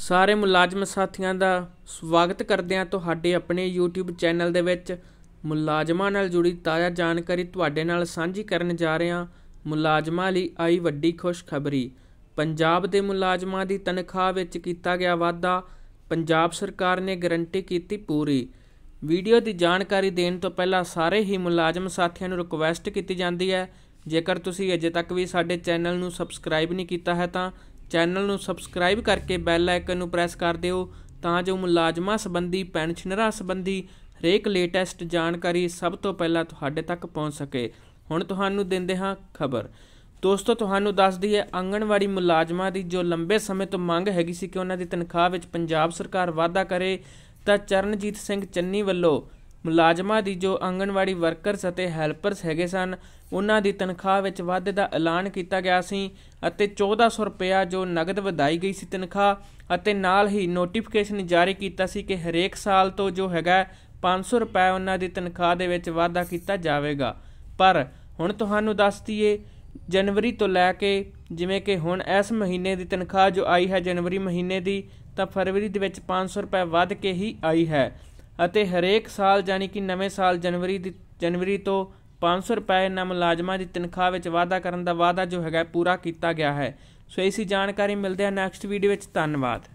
ਸਾਰੇ ਮੁਲਾਜ਼ਮ ਸਾਥੀਆਂ ਦਾ ਸਵਾਗਤ ਕਰਦੇ ਹਾਂ ਤੁਹਾਡੇ ਆਪਣੇ YouTube ਚੈਨਲ ਦੇ ਵਿੱਚ ਮੁਲਾਜ਼ਮਾਂ ਨਾਲ ਜੁੜੀ ਤਾਜ਼ਾ ਜਾਣਕਾਰੀ ਤੁਹਾਡੇ ਨਾਲ ਸਾਂਝੀ ਕਰਨ ਜਾ ਰਹੇ ਹਾਂ ਮੁਲਾਜ਼ਮਾਂ ਲਈ ਆਈ ਵੱਡੀ ਖੁਸ਼ਖਬਰੀ ਪੰਜਾਬ ਦੇ ਮੁਲਾਜ਼ਮਾਂ ਦੀ ਤਨਖਾਹ ਵਿੱਚ ਕੀਤਾ ਗਿਆ ਵਾਧਾ ਪੰਜਾਬ ਸਰਕਾਰ ਨੇ ਗਰੰਟੀ ਕੀਤੀ ਪੂਰੀ ਵੀਡੀਓ ਦੀ ਜਾਣਕਾਰੀ ਦੇਣ ਤੋਂ ਪਹਿਲਾਂ ਸਾਰੇ ਹੀ ਮੁਲਾਜ਼ਮ ਸਾਥੀਆਂ ਨੂੰ ਰਿਕੁਐਸਟ ਕੀਤੀ ਜਾਂਦੀ ਹੈ ਜੇਕਰ ਤੁਸੀਂ ਅਜੇ ਤੱਕ ਵੀ ਸਾਡੇ ਚੈਨਲ ਨੂੰ ਸਬਸਕ੍ਰਾਈਬ ਨਹੀਂ ਕੀਤਾ ਹੈ ਤਾਂ ਚੈਨਲ ਨੂੰ ਸਬਸਕ੍ਰਾਈਬ ਕਰਕੇ ਬੈਲ ਆਈਕਨ ਨੂੰ ਪ੍ਰੈਸ ਕਰ ਦਿਓ ਤਾਂ ਜੋ ਮੁਲਾਜ਼ਮਾਂ ਸੰਬੰਧੀ ਪੈਨਸ਼ਨਰਾਂ ਸੰਬੰਧੀ ਹਰੇਕ ਲੇਟੈਸਟ ਜਾਣਕਾਰੀ ਸਭ ਤੋਂ ਪਹਿਲਾਂ ਤੁਹਾਡੇ ਤੱਕ ਪਹੁੰਚ ਸਕੇ ਹੁਣ ਤੁਹਾਨੂੰ ਦਿੰਦੇ ਹਾਂ ਖਬਰ ਦੋਸਤੋ ਤੁਹਾਨੂੰ ਦੱਸ ਦਈਏ ਆਂਗਣਵਾੜੀ ਮੁਲਾਜ਼ਮਾਂ ਦੀ ਜੋ ਲੰਬੇ ਸਮੇਂ ਤੋਂ ਮੰਗ ਹੈਗੀ ਸੀ ਕਿ ਉਹਨਾਂ ਦੀ ਤਨਖਾਹ ਵਿੱਚ ਪੰਜਾਬ ਸਰਕਾਰ ਵਾਅਦਾ ਕਰੇ ਤਾਂ ਚਰਨਜੀਤ ਸਿੰਘ ਚੰਨੀ ਵੱਲੋਂ ਮੁਲਾਜ਼ਮਾਂ ਦੀ ਜੋ ਆਂਗਣਵਾੜੀ ਵਰਕਰਸ ਅਤੇ ਹੈਲਪਰਸ ਹੈਗੇ ਸਨ ਉਹਨਾਂ ਦੀ ਤਨਖਾਹ ਵਿੱਚ ਵਾਧੇ ਦਾ ਐਲਾਨ ਕੀਤਾ ਗਿਆ ਸੀ ਅਤੇ 1400 ਰੁਪਇਆ ਜੋ ਨਗਦ ਵਧਾਈ ਗਈ ਸੀ ਤਨਖਾਹ ਅਤੇ ਨਾਲ ਹੀ ਨੋਟੀਫਿਕੇਸ਼ਨ ਜਾਰੀ ਕੀਤਾ ਸੀ ਕਿ ਹਰੇਕ ਸਾਲ ਤੋਂ ਜੋ ਹੈਗਾ 500 ਰੁਪਏ ਉਹਨਾਂ ਦੀ ਤਨਖਾਹ ਦੇ ਵਿੱਚ ਵਾਧਾ ਕੀਤਾ ਜਾਵੇਗਾ ਪਰ ਹੁਣ ਤੁਹਾਨੂੰ ਦੱਸ ਦਈਏ ਜਨਵਰੀ ਤੋਂ ਲੈ ਕੇ ਜਿਵੇਂ ਕਿ ਹੁਣ ਇਸ ਮਹੀਨੇ ਦੀ ਤਨਖਾਹ ਜੋ ਆਈ ਹੈ ਜਨਵਰੀ ਮਹੀਨੇ ਦੀ ਤਾਂ ਫਰਵਰੀ ਦੇ ਵਿੱਚ 500 ਰੁਪਏ ਵੱਧ ਕੇ ਹੀ ਆਈ ਹੈ ਅਤੇ ਹਰੇਕ ਸਾਲ ਜਾਨੀ ਕਿ ਨਵੇਂ ਸਾਲ ਜਨਵਰੀ ਦੀ ਜਨਵਰੀ ਤੋਂ 500 ਰੁਪਏ ਨਾ ਮੁਲਾਜ਼ਮਾਂ ਦੀ ਤਨਖਾਹ ਵਿੱਚ ਵਾਧਾ ਕਰਨ ਦਾ ਵਾਅਦਾ ਜੋ ਹੈਗਾ ਪੂਰਾ ਕੀਤਾ ਗਿਆ ਹੈ ਸੋ ਇਸੀ ਜਾਣਕਾਰੀ ਮਿਲਦੇ ਆ ਨੈਕਸਟ ਵੀਡੀਓ ਵਿੱਚ ਧੰਨਵਾਦ